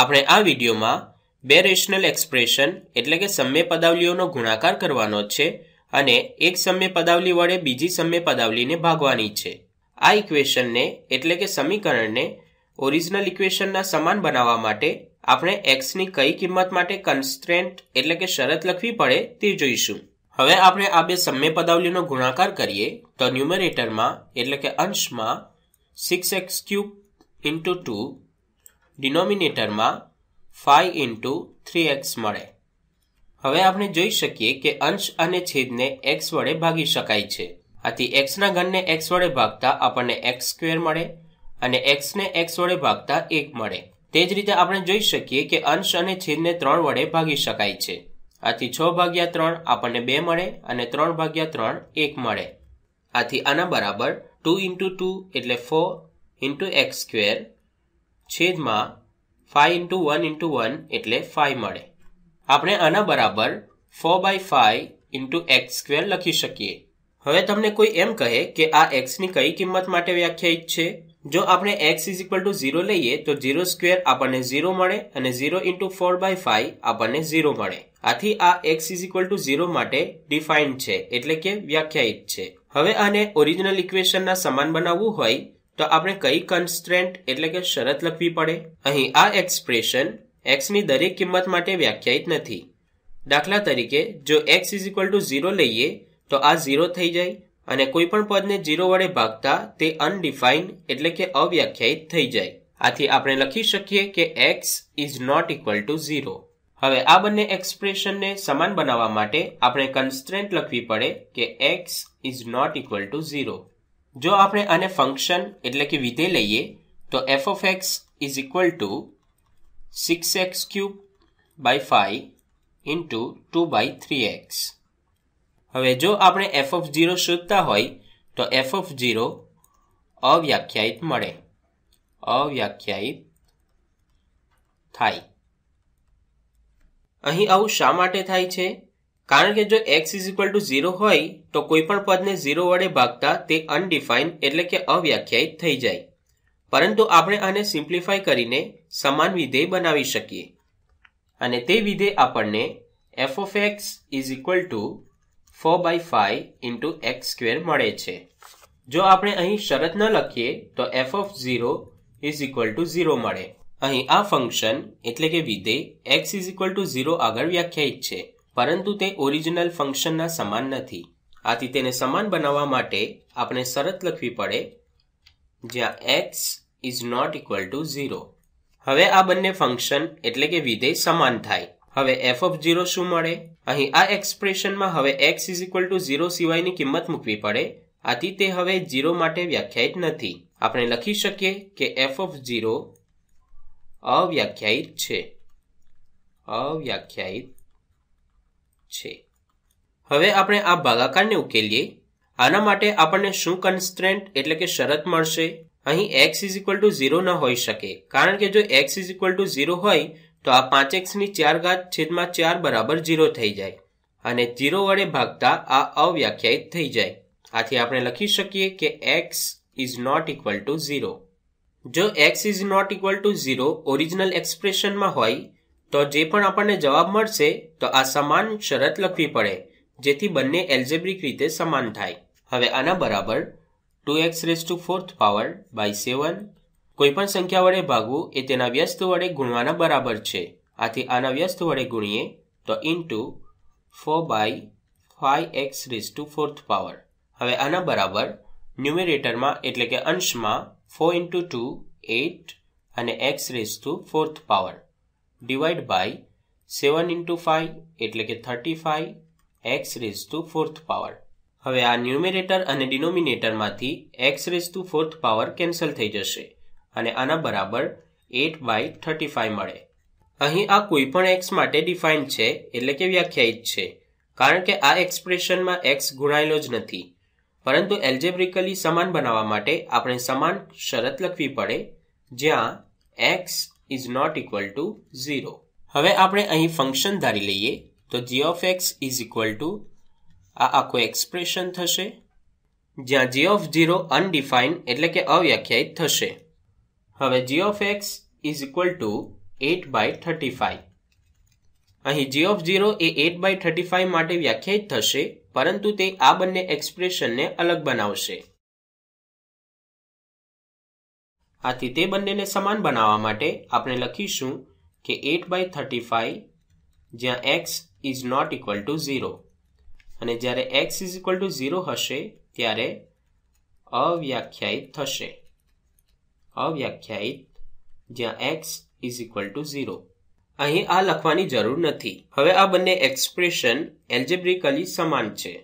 આપણે આ વિડીયોમાં બે રેશનલ એક્સપ્રેશન એટલે કે સમ્ય પદાવલીઓનો ગુણાકાર કરવાનો છે અને એક સમ્ય પદાવલી વડે બીજી સમ્ય પદાવલીને ભાગવાની છે આ ઇક્વેશનને એટલે કે સમીકરણને ઓરિજિનલ ઇક્વેશનના સમાન બનાવવા માટે આપણે એક્સની કઈ કિંમત માટે કન્સ્ટ્રેન્ટ એટલે કે શરત લખવી પડે તે જોઈશું હવે આપણે આ બે સમ્ય પદાવલીનો ગુણાકાર કરીએ તો ન્યુમરેટરમાં એટલે કે અંશમાં six x cube into two ડિનોમિનેટરમાં ફાઈ ઇન્ટુ થ્રી એક્સ મળે હવે આપણે જોઈ શકીએ કે અંશ અને છેદને એક્સ વડે ભાગી શકાય છે આથી એક્સના ઘનને એક્સ વડે ભાગતા આપણને એક્સ સ્ક્વેર મળે અને એક્સને એક્સ વડે ભાગતા એક મળે તે જ રીતે આપણે જોઈ શકીએ કે અંશ અને છેદને ત્રણ વડે ભાગી શકાય છે આથી છ ભાગ્યા ત્રણ આપણને બે મળે અને ત્રણ ભાગ્યા ત્રણ એક મળે આથી આના બરાબર ટુ ઇન્ટુ ટુ એટલે ફોર ઇન્ટુ એક્સ સ્ક્વેર છેદમાં five into one into one એટલે ફાઇવ મળે આપણે આના બરાબર four by five into x square લખી શકીએ હવે તમને કોઈ એમ કહે કે આ એક્સની કઈ કિંમત માટે વ્યાખ્યાયિત છે જો આપણે x is equal to zero લઈએ તો ઝીરો સ્ક્વેર આપણને ઝીરો મળે અને zero into four by five આપણને ઝીરો મળે આથી આ x is equal to zero માટે ડિફાઇન્ડ છે એટલે કે વ્યાખ્યાયિત છે હવે આને ઓરિજિનલ ઇક્વેશનના સમાન બનાવવું હોય તો આપણે કઈ કન્સ્ટ્રેન્ટ એટલે કે શરત લખવી પડે અહીં આ એક્સપ્રેશન એક્સની દરેક કિંમત માટે વ્યાખ્યાયિત નથી દાખલા તરીકે જો x is equal to zero લઈએ તો આ ઝીરો થઈ જાય અને કોઈપણ પદને ઝીરો વડે ભાગતા તે અનડિફાઇન્ડ એટલે કે અવ્યાખ્યાયિત થઈ જાય આથી આપણે લખી શકીએ કે x is not equal to zero હવે આ બંને એક્સપ્રેશનને સમાન બનાવવા માટે આપણે કન્સ્ટ્રેન્ટ લખવી પડે કે x is not equal to zero જો આપણે આને ફંક્શન એટલે કે વિધે લઈએ તો f of x is equal to six x cube by five into two by three x હવે જો આપણે એફ ઓફ ઝીરો શોધતા હોય તો એફ ઓફ ઝીરો અવ્યાખ્યાયિત મળે અવ્યાખ્યાયિત થાય અહીં આવું શા માટે થાય છે કારણ કે જો x is equal to zero હોય તો કોઈપણ પદને ઝીરો વડે ભાગતા તે અનડિફાઇન એટલે કે અવ્યાખ્યાયિત થઈ જાય પરંતુ આપણે આને સિમ્પ્લિફાય કરીને સમાન વિધેય બનાવી શકીએ અને તે વિધેય આપણને f of x is equal to four by five into x square મળે છે જો આપણે અહીં શરત ન લખીએ તો f of zero is equal to zero મળે અહીં આ ફંક્શન એટલે કે વિધેય x is equal to zero આગળ વ્યાખ્યાયિત છે પરંતુ તે ઓરિજિનલ ફંક્શનના સમાન નથી આથી તેને સમાન બનાવવા માટે આપણે શરત લખવી પડે જ્યાં x is not equal to zero હવે આ બંને ફંક્શન એટલે કે વિધેય સમાન થાય હવે એફ ઓફ ઝીરો શું મળે અહીં આ એક્સપ્રેશનમાં હવે x is equal to zero સિવાયની કિંમત મૂકવી પડે આથી તે હવે ઝીરો માટે વ્યાખ્યાયિત નથી આપણે લખી શકીએ કે એફ ઓફ ઝીરો અવ્યાખ્યાયિત છે અવ્યાખ્યાયિત છે હવે આપણે આ ભાગાકારને ઉકેલીએ આના માટે આપણને શું કન્સ્ટ્રેન્ટ એટલે કે શરત મળશે અહીં x is equal to zero ન હોઈ શકે કારણ કે જો x is equal to zero હોય તો આ પાંચ એક્સની ચાર ઘાત છેદમાં ચાર બરાબર ઝીરો થઈ જાય અને ઝીરો વડે ભાગતા આ અવ્યાખ્યાયિત થઈ જાય આથી આપણે લખી શકીએ કે x is not equal to zero જો x is not equal to zero original એક્સપ્રેશનમાં હોય તો જે પણ આપણને જવાબ મળશે તો આ સમાન શરત લખવી પડે જેથી બંને એલ્જેબ્રિક રીતે સમાન થાય હવે આના બરાબર two x raise to fourth power by seven કોઈપણ સંખ્યા વડે ભાગવું એ તેના વ્યસ્ત વડે ગુણવાના બરાબર છે આથી આના વ્યસ્ત વડે ગુણીએ તો into four by five x raise to fourth power હવે આના બરાબર ન્યુમેરેટરમાં એટલે કે અંશમાં ફોર ઇન્ટુ ટુ એટ અને x raise to fourth power divided by seven into five એટલે કે thirty five x raise to fourth power હવે આ ન્યુમિનેટર અને ડિનોમિનેટરમાંથી x raise to fourth power cancel થઈ જશે અને આના બરાબર એટ બાય થર્ટી ફાઈવ મળે અહીં આ કોઈ પણ એક્સ માટે ડિફાઇન્ડ છે એટલે કે વ્યાખ્યાયિત છે કારણ કે આ એક્સપ્રેશનમાં એક્સ ગુણાયેલો જ નથી પરંતુ એલ્જેબ્રિકલી સમાન બનાવવા માટે આપણે સમાન શરત લખવી પડે જ્યાં x is not equal to zero હવે આપણે અહીં ફંક્શન ધારી લઈએ તો g of x is equal to આ આખું એક્સપ્રેશન થશે જ્યાં જી ઓફ ઝીરો અનડિફાઇન એટલે કે અવ્યાખ્યાયિત થશે હવે g of x is equal to eight by thirty five અહીં જી ઓફ ઝીરો એ એટ બાય થર્ટી ફાઇવ માટે વ્યાખ્યાયિત થશે પરંતુ તે આ બંને એક્સપ્રેશનને અલગ બનાવશે આથી તે બંનેને સમાન બનાવવા માટે આપણે લખીશું કે એટ બાય થર્ટી ફાઈવ જ્યાં x is not equal to zero અને જ્યારે x is equal to zero હશે ત્યારે અવ્યાખ્યાયિત થશે અવ્યાખ્યાયિત જ્યાં x is equal to zero અહીં આ લખવાની જરૂર નથી હવે આ બંને એક્સપ્રેશન એલ્જેબ્રિકલી સમાન છે